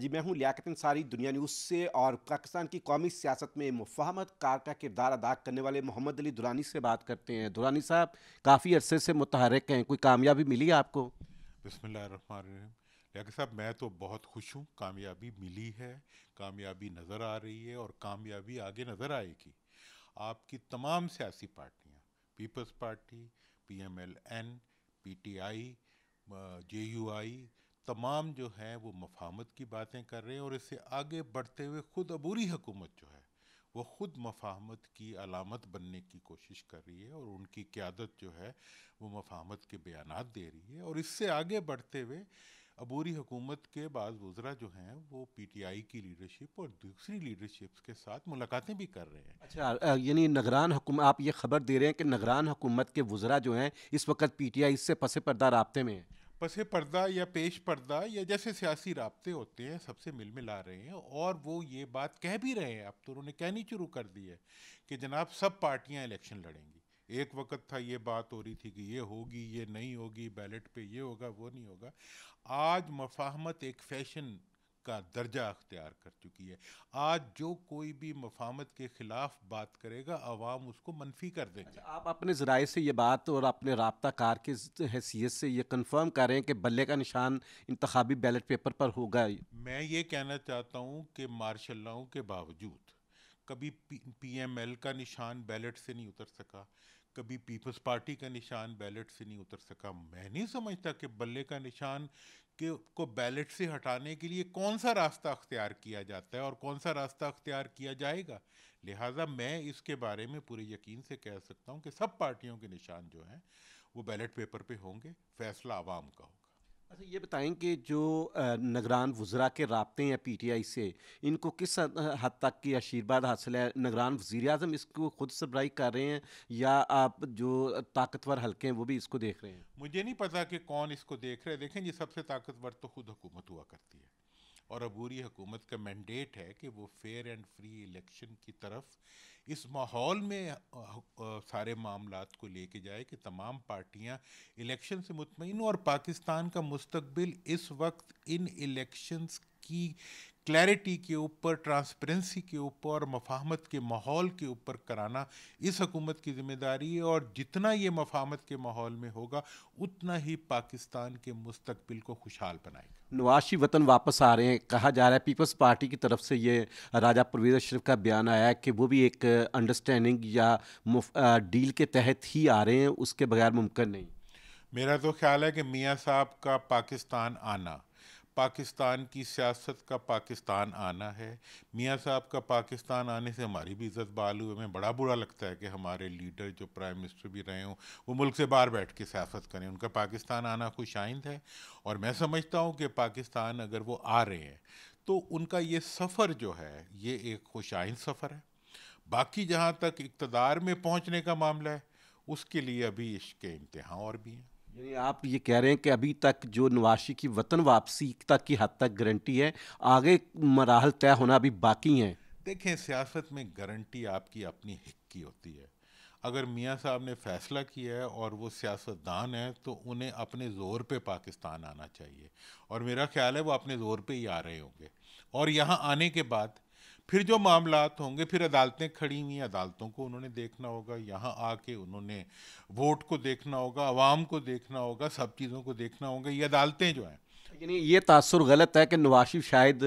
जी मैं हूं लियाकत सारी दुनिया न्यूज़ से और पाकिस्तान की कौमी सियासत में मुफाहमत कार का किरदार अदा करने वाले मोहम्मद अली दुरानी से बात करते हैं दुरानी साहब काफ़ी अरसे से मुतहरक हैं कोई कामयाबी मिली आपको बसमीम लियाकत साहब मैं तो बहुत खुश हूँ कामयाबी मिली है कामयाबी नज़र आ रही है और कामयाबी आगे नज़र आएगी आपकी तमाम सियासी पार्टियाँ People's party P M L N P T I J U I तमाम जो हैं वो मफाहमत की बातें कर रहे हैं और इससे आगे बढ़ते हुए ख़ुद अबूरी हुकूमत जो है वो ख़ुद मफाहमत की अलामत बनने की कोशिश कर रही है और उनकी क्यादत जो है वो मफाहमत के बयान दे रही है और इससे आगे बढ़ते हुए अबूरी हुकूमत के बाद वज़रा जो हैं वो पीटीआई की लीडरशिप और दूसरी लीडरशिप्स के साथ मुलाकातें भी कर रहे हैं अच्छा यानी नगरान हुकूमत आप ये खबर दे रहे हैं कि नगरान हुकूमत के वज़रा जो हैं इस वक्त पी टी आई पसे पर्दा रबते में हैं पसे पर्दा या पेश पर्दा या जैसे सियासी रबते होते हैं सबसे मिल मिला रहे हैं और वो ये बात कह भी रहे हैं अब तो उन्होंने कहनी शुरू कर दी है कि जनाब सब पार्टियां इलेक्शन लड़ेंगी एक वक्त था ये बात हो रही थी कि ये होगी ये नहीं होगी बैलेट पे ये होगा वो नहीं होगा आज मफाहमत एक फैशन का दर्जा अख्तियार कर चुकी है आज जो कोई भी मफामत के ख़िलाफ़ बात करेगा आवाम उसको मनफी कर देंगे अच्छा, आप अपने ज़राए से ये बात और अपने रबता कार के हैसियत से ये कन्फर्म कर रहे हैं कि बल्ले का निशान इंतबी बैलेट पेपर पर होगा मैं ये कहना चाहता हूँ कि मार्शल्लाओं के बावजूद कभी पी एम एल का निशान बैलेट से नहीं उतर सका कभी पीपल्स पार्टी का निशान बैलेट से नहीं उतर सका मैं नहीं समझता कि बल्ले का निशान के को बैलेट से हटाने के लिए कौन सा रास्ता अख्तियार किया जाता है और कौन सा रास्ता अख्तियार किया जाएगा लिहाजा मैं इसके बारे में पूरे यकीन से कह सकता हूँ कि सब पार्टियों के निशान जो हैं वो बैलेट पेपर पे होंगे फैसला आवाम का होगा अच्छा ये बताएं कि जो नगरान वज़रा के रबते हैं पी टी आई से इनको किस हद तक की आशीर्वाद हासिल है नगरान वज़ी अजम इसको खुद सबराई कर रहे हैं या आप जो ताकतवर हल्के हैं वो भी इसको देख रहे हैं मुझे नहीं पता कि कौन इसको देख रहे हैं देखें ये सबसे ताकतवर तो खुद हुकूमत हुआ करती है और अबूरी हुकूमत का मैंडेट है कि वो फेयर एंड फ्री इलेक्शन की तरफ इस माहौल में सारे मामला को लेके जाए कि तमाम पार्टियां इलेक्शन से मुतमिन और पाकिस्तान का मुस्तबिल इस वक्त इन इलेक्शंस की क्लैरिटी के ऊपर ट्रांसपेरेंसी के ऊपर और मफाहमत के माहौल के ऊपर कराना इस हकूमत की जिम्मेदारी है और जितना ये मफाहमत के माहौल में होगा उतना ही पाकिस्तान के मुस्तबिल को खुशहाल बनाएगा नवाशी वतन वापस आ रहे हैं कहा जा रहा है पीपल्स पार्टी की तरफ से ये राजा परवेज अशरफ का बयान आया कि वो भी एक अंडरस्टैंडिंग या डील के तहत ही आ रहे हैं उसके बगैर मुमकिन नहीं मेरा तो ख्याल है कि मियाँ साहब का पाकिस्तान आना पाकिस्तान की सियासत का पाकिस्तान आना है मियाँ साहब का पाकिस्तान आने से हमारी भी इज़्ज़त बहाल हुई हमें बड़ा बुरा लगता है कि हमारे लीडर जो प्राइम मिनिस्टर भी रहे हों वो मुल्क से बाहर बैठ के सियासत करें उनका पाकिस्तान आना खुश आइंद है और मैं समझता हूँ कि पाकिस्तान अगर वो आ रहे हैं तो उनका ये सफ़र जो है ये एक खुश आइंद सफ़र है बाकी जहाँ तक इकतदार में पहुँचने का मामला है उसके लिए अभी के इम्तहाँ और भी हैं यानी आप ये कह रहे हैं कि अभी तक जो नवाशी की वतन वापसी तक की हद तक गारंटी है आगे मराहल तय होना अभी बाकी हैं देखें सियासत में गारंटी आपकी अपनी की होती है अगर मियाँ साहब ने फैसला किया है और वो सियासतदान है तो उन्हें अपने ज़ोर पे पाकिस्तान आना चाहिए और मेरा ख्याल है वो अपने ज़ोर पे ही आ रहे होंगे और यहाँ आने के बाद फिर जो मामलात होंगे फिर अदालतें खड़ी हुई अदालतों को उन्होंने देखना होगा यहाँ आके उन्होंने वोट को देखना होगा आवाम को देखना होगा सब चीज़ों को देखना होगा ये अदालतें जो हैं यानी ये तासर गलत है कि नवाशिफ़ शायद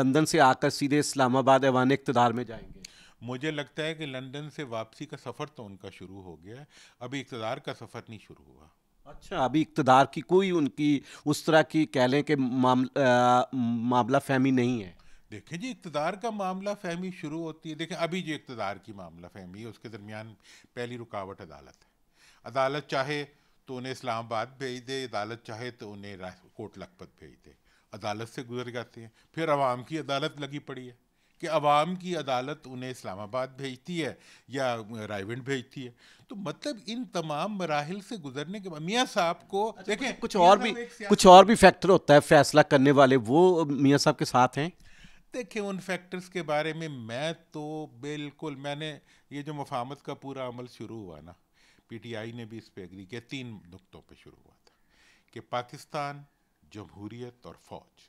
लंदन से आकर सीधे इस्लामाबाद ऐवान इकतदार में जाएंगे मुझे लगता है कि लंदन से वापसी का सफ़र तो उनका शुरू हो गया है अभी इकतदार का सफ़र नहीं शुरू हुआ अच्छा अभी इकतदार की कोई उनकी उस तरह की कह लें कि मामला फहमी नहीं है देखें जी इकतदार का मामला फहमी शुरू होती है देखें अभी जो इकतदार की मामला फहमी है उसके दरमियान पहली रुकावट अदालत है अदालत चाहे तो उन्हें इस्लामाबाद भेज दे अदालत चाहे तो उन्हें कोट लखपत भेज दे अदालत से गुजर जाते हैं फिर आवाम की अदालत लगी पड़ी है कि आवाम की अदालत उन्हें इस्लामाबाद भेजती है या रायविंड भेजती है तो मतलब इन तमाम मराहल से गुजरने के बाद मियाँ साहब को अच्छा, देखें कुछ और भी कुछ और भी फैक्टर होता है फैसला करने वाले वो मियाँ साहब के साथ हैं देखें उन फैक्टर्स के बारे में मैं तो बिल्कुल मैंने ये जो मफामत का पूरा अमल शुरू हुआ ना पीटीआई ने भी इस पर एग्री किया तीन नुकतों पे शुरू हुआ था कि पाकिस्तान जमहूरियत और फौज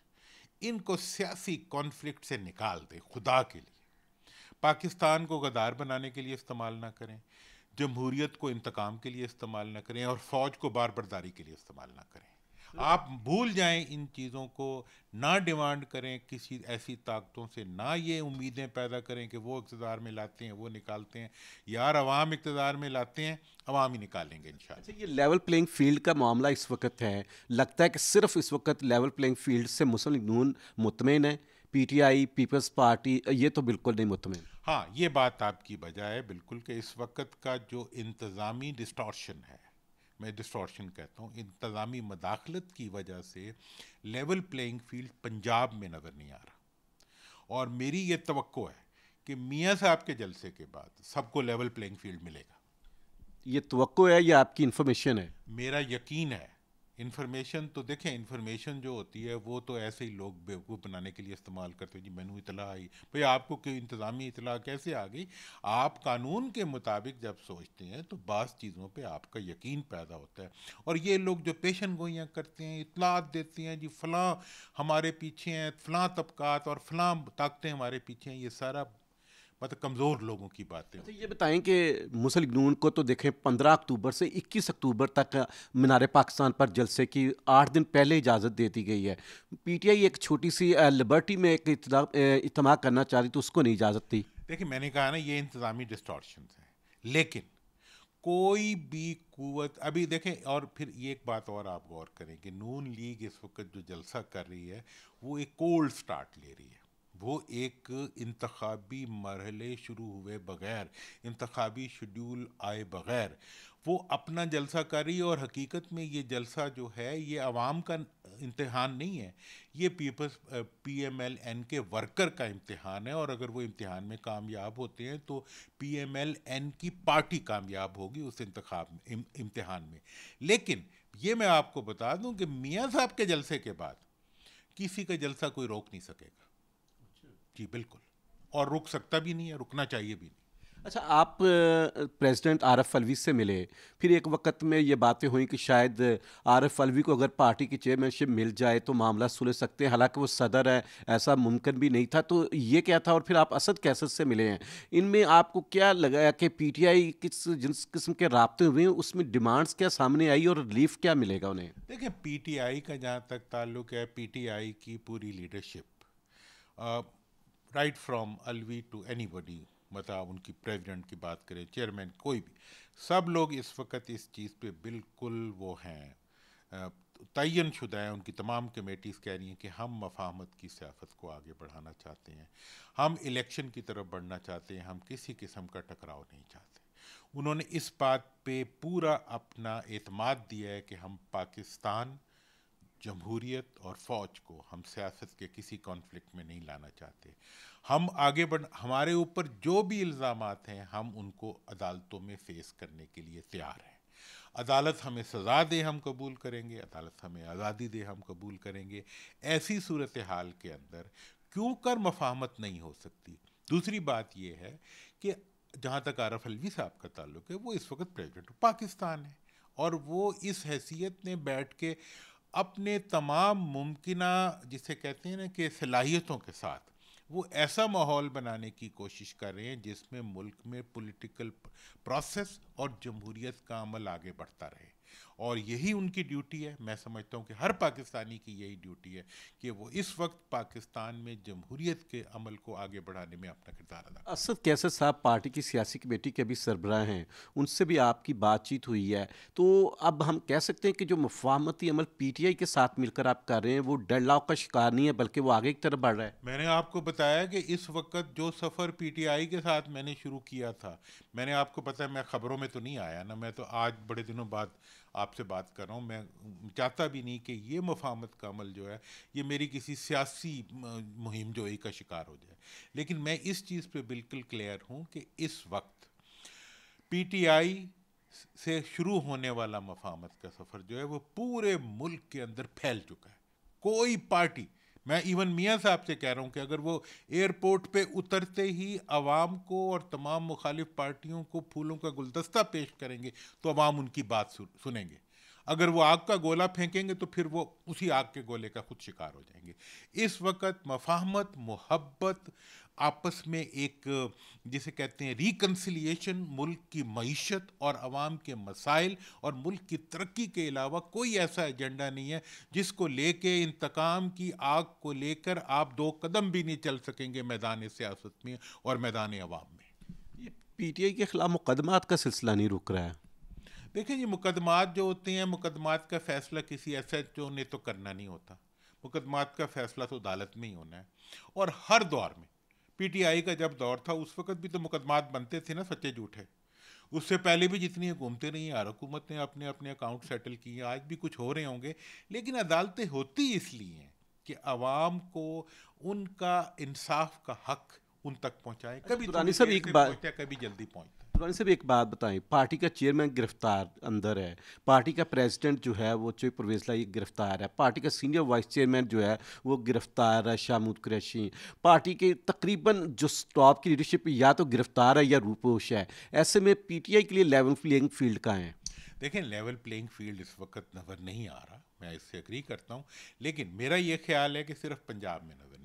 इनको सियासी कॉन्फ्लिक्ट से निकाल दे खुदा के लिए पाकिस्तान को गदार बनाने के लिए इस्तेमाल ना करें जमहूरीत को इंतकाम के लिए इस्तेमाल ना करें और फौज को बार बरदारी के लिए इस्तेमाल ना करें तो आप भूल जाएं इन चीज़ों को ना डिमांड करें किसी ऐसी ताकतों से ना ये उम्मीदें पैदा करें कि वो इकतदार में लाते हैं वो निकालते हैं यार अवाम इकतदार में लाते हैं अवाम ही निकालेंगे इन अच्छा ये लेवल प्लेइंग फील्ड का मामला इस वक्त है लगता है कि सिर्फ इस वक्त लेवल प्लेइंग फील्ड से मुस्लिम नून मुतमिन है पीटीआई पीपल्स पार्टी ये तो बिल्कुल नहीं मुतमिन हाँ ये बात आपकी बजाय बिल्कुल कि इस वक्त का जो इंतज़ामी डिस्टॉर्शन है मैं डिस्ट्रॉशन कहता हूँ इंतज़ामी मदाखलत की वजह से लेवल प्लेइंग फील्ड पंजाब में नज़र नहीं आ रहा और मेरी ये तो है कि मियाँ साहब के जलसे के बाद सबको लेवल प्लेइंग फील्ड मिलेगा ये तो है या आपकी इन्फॉर्मेशन है मेरा यकीन है इन्फॉर्मेशन तो देखें इन्फॉर्मेशन जो होती है वो तो ऐसे ही लोग बेवकूफ़ बनाने के लिए इस्तेमाल करते हैं जी मैनू इतला आई भाई आपको कोई इंतज़ामी इतला कैसे आ गई आप कानून के मुताबिक जब सोचते हैं तो बास चीज़ों पे आपका यकीन पैदा होता है और ये लोग जो पेशन गोइयाँ करते हैं इतलात देते हैं जी फ़लाँ हमारे पीछे हैं फ़लाँ तबक़ात और फ़लाँ ताकतें हमारे पीछे हैं ये सारा मतलब तो कमज़ोर लोगों की बातें अच्छा ये बताएं कि नून को तो देखें पंद्रह अक्टूबर से इक्कीस अक्टूबर तक मीनार पाकिस्तान पर जलसे की आठ दिन पहले इजाज़त दे दी गई है पी टी आई एक छोटी सी लिबर्टी में एक इतम करना चाह रही तो उसको नहीं इजाज़त दी देखिए मैंने कहा ना ये इंतज़ामी डिस्टॉर्शन है लेकिन कोई भी कुत अभी देखें और फिर ये एक बात और आप गौर करें कि नून लीग इस वक्त जो जलसा कर रही है वो एक कोल्ड स्टार्ट ले रही है वो एक इंतबी मरहले शुरू हुए बगैर इंतबी शेड्यूल आए बगैर वो अपना जलसा है और हकीकत में ये जलसा जो है ये आवाम का इम्तहान नहीं है ये People's P M L N के वर्कर का इम्तहान है और अगर वो इम्तहान में कामयाब होते हैं तो पी एम एल एन की पार्टी कामयाब होगी उस इंतखाब में इम, इम्तहान में लेकिन ये मैं आपको बता दूं कि मियाँ साहब के जलसे के बाद किसी का जलसा कोई रोक नहीं सकेगा जी बिल्कुल और रुक सकता भी नहीं है रुकना चाहिए भी नहीं अच्छा आप प्रेसिडेंट आरफ अलवी से मिले फिर एक वक्त में ये बातें हुई कि शायद आरफ अलवी को अगर पार्टी की चेयरमैनशिप मिल जाए तो मामला सुलझ सकते हैं हालांकि वो सदर है ऐसा मुमकिन भी नहीं था तो ये क्या था और फिर आप असद कैसद से मिले हैं इनमें आपको क्या लगा कि पीटीआई किस जिस किस्म के रबते हुए हैं उसमें डिमांड्स क्या सामने आई और रिलीफ क्या मिलेगा उन्हें देखिए आई का जहाँ तक ताल्लुक है आई की पूरी leadership right from Alvi to anybody मतलब उनकी प्रेसिडेंट की बात करें चेयरमैन कोई भी सब लोग इस वक्त इस चीज़ पे बिल्कुल वो हैं तयन शुदा है उनकी तमाम कमेटीज़ कह रही हैं कि हम मफाहमत की सियासत को आगे बढ़ाना चाहते हैं हम इलेक्शन की तरफ बढ़ना चाहते हैं हम किसी किस्म का टकराव नहीं चाहते उन्होंने इस बात पे पूरा अपना अतमाद दिया है कि हम पाकिस्तान जमहूरियत और फ़ौज को हम सियासत के किसी कॉन्फ्लिक्ट में नहीं लाना चाहते हम आगे बढ़ हमारे ऊपर जो भी इल्ज़ाम हैं हम उनको अदालतों में फेस करने के लिए तैयार हैं अदालत हमें सज़ा दे हम कबूल करेंगे अदालत हमें आज़ादी दे हम कबूल करेंगे ऐसी सूरत हाल के अंदर क्यों कर मफाहमत नहीं हो सकती दूसरी बात यह है कि जहाँ तक आरफ अलवी साहब का ताल्लुक है वो इस वक्त प्रेजिडेंट पाकिस्तान है और वो इस हैसियत ने बैठ के अपने तमाम मुमकिन जिसे कहते हैं ना कि सलाहियतों के साथ वो ऐसा माहौल बनाने की कोशिश कर रहे हैं जिसमें मुल्क में पॉलिटिकल प्रोसेस और जमहूरियत का अमल आगे बढ़ता रहे और यही उनकी ड्यूटी है मैं समझता हूँ कि हर पाकिस्तानी की यही ड्यूटी है कि वो इस वक्त पाकिस्तान में जमहूरीत के अमल को आगे बढ़ाने में अपना किरदार अदा असद कैसर साहब पार्टी की सियासी कमेटी के भी सरबराह हैं उनसे भी आपकी बातचीत हुई है तो अब हम कह सकते हैं कि जो मफामती अमल आई के साथ मिलकर आप कर रहे हैं वो डरलाव का शिकार नहीं है बल्कि वो आगे की तरफ बढ़ रहा है मैंने आपको बताया कि इस वक्त जो सफ़र आई के साथ मैंने शुरू किया था मैंने आपको पता मैं खबरों में तो नहीं आया ना मैं तो आज बड़े दिनों बाद आप आपसे बात कर रहा हूँ मैं चाहता भी नहीं कि ये मफामत का अमल जो है ये मेरी किसी सियासी मुहिम जोई का शिकार हो जाए लेकिन मैं इस चीज़ पे बिल्कुल क्लियर हूँ कि इस वक्त पीटीआई से शुरू होने वाला मफामत का सफ़र जो है वो पूरे मुल्क के अंदर फैल चुका है कोई पार्टी मैं इवन मियाँ साहब से कह रहा हूँ कि अगर वो एयरपोर्ट पे उतरते ही आवाम को और तमाम मुखालिफ पार्टियों को फूलों का गुलदस्ता पेश करेंगे तो आवाम उनकी बात सुनेंगे अगर वो आग का गोला फेंकेंगे तो फिर वो उसी आग के गोले का खुद शिकार हो जाएंगे इस वक्त मफाहमत मोहब्बत आपस में एक जिसे कहते हैं रिकन्सिलिएशन मुल्क की मीशत और आवाम के मसाइल और मुल्क की तरक्की के अलावा कोई ऐसा एजेंडा नहीं है जिसको लेके इंतकाम की आग को लेकर आप दो कदम भी नहीं चल सकेंगे मैदान सियासत में और मैदान अवाम में ये पी टी आई के ख़िलाफ़ मुकदमात का सिलसिला नहीं रुक रहा है देखें ये मुकदमात जो होते हैं मुकदमात का फ़ैसला किसी एस एच ओ ने तो करना नहीं होता मुकदमात का फ़ैसला तो अदालत में ही होना है और हर दौर में पीटीआई का जब दौर था उस वक्त भी तो मुकदमात बनते थे ना सच्चे झूठे उससे पहले भी जितनी घूमते रही हर हुकूमत ने अपने अपने अकाउंट सेटल किए आज भी कुछ हो रहे होंगे लेकिन अदालतें होती इसलिए हैं कि आवाम को उनका इंसाफ का हक उन तक पहुँचाए अच्छा, कभी रानी तो एक बार कभी जल्दी पहुँचता पुरानी साहब एक बात बताएं पार्टी का चेयरमैन गिरफ्तार अंदर है पार्टी का प्रेसिडेंट जो है वो चोई परवेजला गिरफ्तार है पार्टी का सीनियर वाइस चेयरमैन जो है वो गिरफ्तार है शाहमूद कुरैशी पार्टी के तकरीबन जो टॉप की लीडरशिप या तो गिरफ्तार है या रूपोश है ऐसे में पी टी आई के लिए लेवल प्लेइंग फील्ड का है देखें लेवल प्लेइंग फील्ड इस वक्त नज़र नहीं आ रहा मैं इससे एग्री करता हूँ लेकिन मेरा ये ख्याल है कि सिर्फ पंजाब में नज़र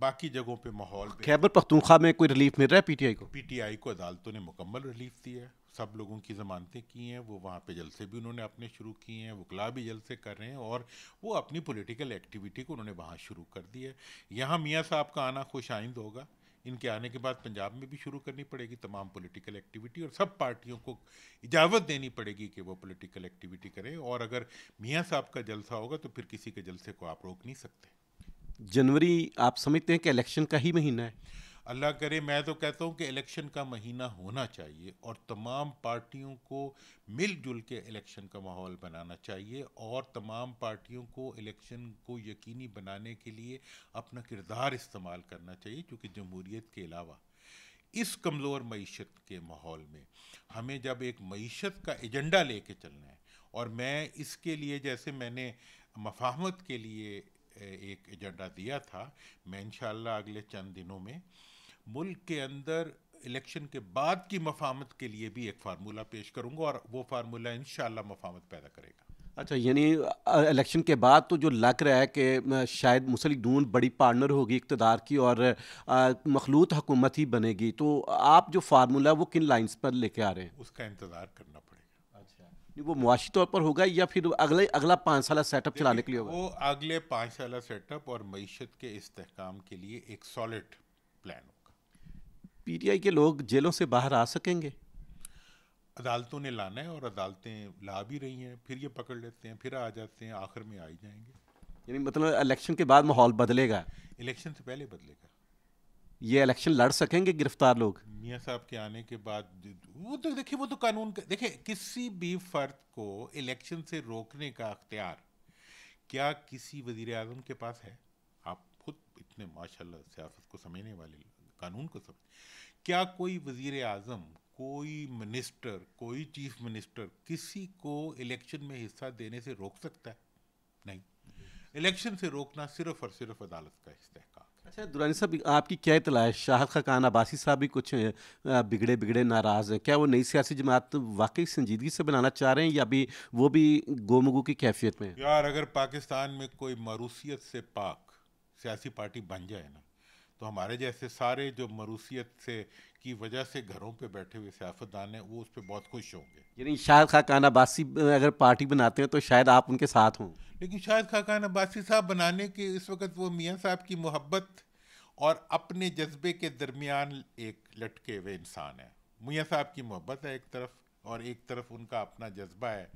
बाकी जगहों पे माहौल खैबर पख्तूनख्वा में कोई रिलीफ मिल रहा है पीटीआई को पीटीआई को अदालतों ने मुकम्मल रिलीफ दी है सब लोगों की जमानतें की हैं वो वहाँ पे जलसे भी उन्होंने अपने शुरू किए हैं वकला भी जलसे कर रहे हैं और वो अपनी पॉलिटिकल एक्टिविटी को उन्होंने वहाँ शुरू कर दी है यहाँ मियाँ साहब का आना खुश आइंद होगा इनके आने के बाद पंजाब में भी शुरू करनी पड़ेगी तमाम पॉलिटिकल एक्टिविटी और सब पार्टियों को इजाज़त देनी पड़ेगी कि वो पॉलिटिकल एक्टिविटी करें और अगर मियाँ साहब का जलसा होगा तो फिर किसी के जलसे को आप रोक नहीं सकते जनवरी आप समझते हैं कि इलेक्शन का ही महीना है अल्लाह करे मैं तो कहता हूँ कि इलेक्शन का महीना होना चाहिए और तमाम पार्टियों को मिलजुल के इलेक्शन का माहौल बनाना चाहिए और तमाम पार्टियों को इलेक्शन को यकीनी बनाने के लिए अपना किरदार इस्तेमाल करना चाहिए क्योंकि जमहूरीत के अलावा इस कमज़ोर मीशत के माहौल में हमें जब एक मीशत का एजेंडा कर चलना है और मैं इसके लिए जैसे मैंने मफाहमत के लिए एक एजेंडा दिया था मैं इन अगले चंद दिनों में मुल्क के अंदर इलेक्शन के बाद की मफामत के लिए भी एक फार्मूला पेश करूंगा और वो फार्मूला इन मफामत पैदा करेगा अच्छा यानी इलेक्शन के बाद तो जो लग रहा है कि शायद मुस्लिम दून बड़ी पार्टनर होगी इकतदार की और मखलूत हुकूमत ही बनेगी तो आप जो फार्मूला वो किन लाइंस पर लेके आ रहे हैं उसका इंतज़ार करना वो मुआशी तौर पर होगा या फिर अगले अगला पाँच साल सेटअप चलाने के लिए होगा वो अगले पाँच साल सेटअप और मीशत के इस्तेकाम के लिए एक सॉलिड प्लान होगा पीटीआई के लोग जेलों से बाहर आ सकेंगे अदालतों ने लाना है और अदालतें ला भी रही हैं फिर ये पकड़ लेते हैं फिर आ जाते हैं आखिर में आ ही जाएंगे यानी मतलब इलेक्शन के बाद माहौल बदलेगा इलेक्शन से पहले बदलेगा ये इलेक्शन लड़ सकेंगे गिरफ्तार लोग मियाँ साहब के आने के बाद वो तो देखिए वो तो कानून का देखिए किसी भी फर्द को इलेक्शन से रोकने का अख्तियार क्या किसी वजीर अजम के पास है आप खुद इतने माशाल्लाह सियासत को समझने वाले कानून को समझ क्या कोई वजीर अजम कोई मिनिस्टर कोई चीफ मिनिस्टर किसी को इलेक्शन में हिस्सा देने से रोक सकता है नहीं इलेक्शन से रोकना सिर्फ और सिर्फ अदालत का इस्तेक अच्छा दुरानी साहब आपकी क्या इतला है शाहद खान अब्बासी साहब भी कुछ बिगड़े बिगड़े नाराज़ हैं क्या वो नई सियासी जमात वाकई संजीदगी से बनाना चाह रहे हैं या भी वो भी गोमगू की कैफियत में यार अगर पाकिस्तान में कोई मरूसीत से पाक सियासी पार्टी बन जाए ना तो हमारे जैसे सारे जो मरूसीत से की वजह से घरों पे बैठे हुए सियासतदान हैं वो उस पर बहुत खुश होंगे यानी खा खाकान अब्बासी अगर पार्टी बनाते हैं तो शायद आप उनके साथ हों लेकिन खा खाकान अब्बासी साहब बनाने के इस वक्त वो मियाँ साहब की मोहब्बत और अपने जज्बे के दरमियान एक लटके हुए इंसान है मियाँ साहब की मोहब्बत है एक तरफ और एक तरफ उनका अपना जज्बा है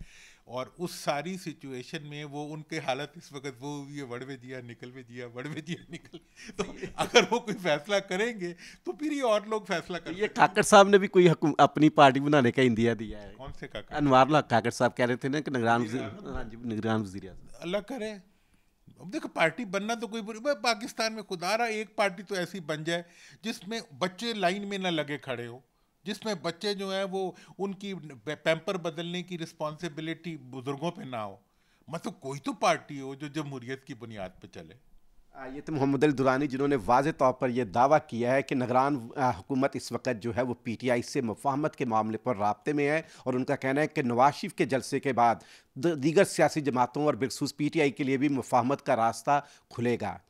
और उस सारी सिचुएशन में वो उनके हालत इस वक्त वो ये वड़वे दिया निकल निकलवे दिया वड़वे दिया निकल तो अगर वो कोई फैसला करेंगे तो फिर ये और लोग फैसला करेंगे तो ये काकड़ साहब ने भी कोई अपनी पार्टी बनाने का इंदिया दिया है कौन से काकड़ अनवार काकड़ साहब कह रहे थे ना कि निगरान निगरान हाँ वजीर अल्लाह करे अब देखो पार्टी बनना तो कोई बुरी पाकिस्तान में खुदा रहा एक पार्टी तो ऐसी बन जाए जिसमें बच्चे लाइन में ना लगे खड़े हो जिसमें बच्चे जो हैं वो उनकी पैम्पर बदलने की रिस्पॉन्सिबिलिटी बुजुर्गों पे ना हो मतलब कोई तो पार्टी हो जो जमहूरीत की बुनियाद पे चले ये तो मोहम्मद अल दुरानी जिन्होंने वाज तौर पर यह दावा किया है कि नगरान हुकूमत इस वक्त जो है वो पी टी आई से मुफाहमत के मामले पर रबते में है और उनका कहना है कि नवाज शरीफ के जलसे के बाद दीगर सियासी जमातों और बिलसूस पी टी आई के लिए भी मुफाहमत का रास्ता खुलेगा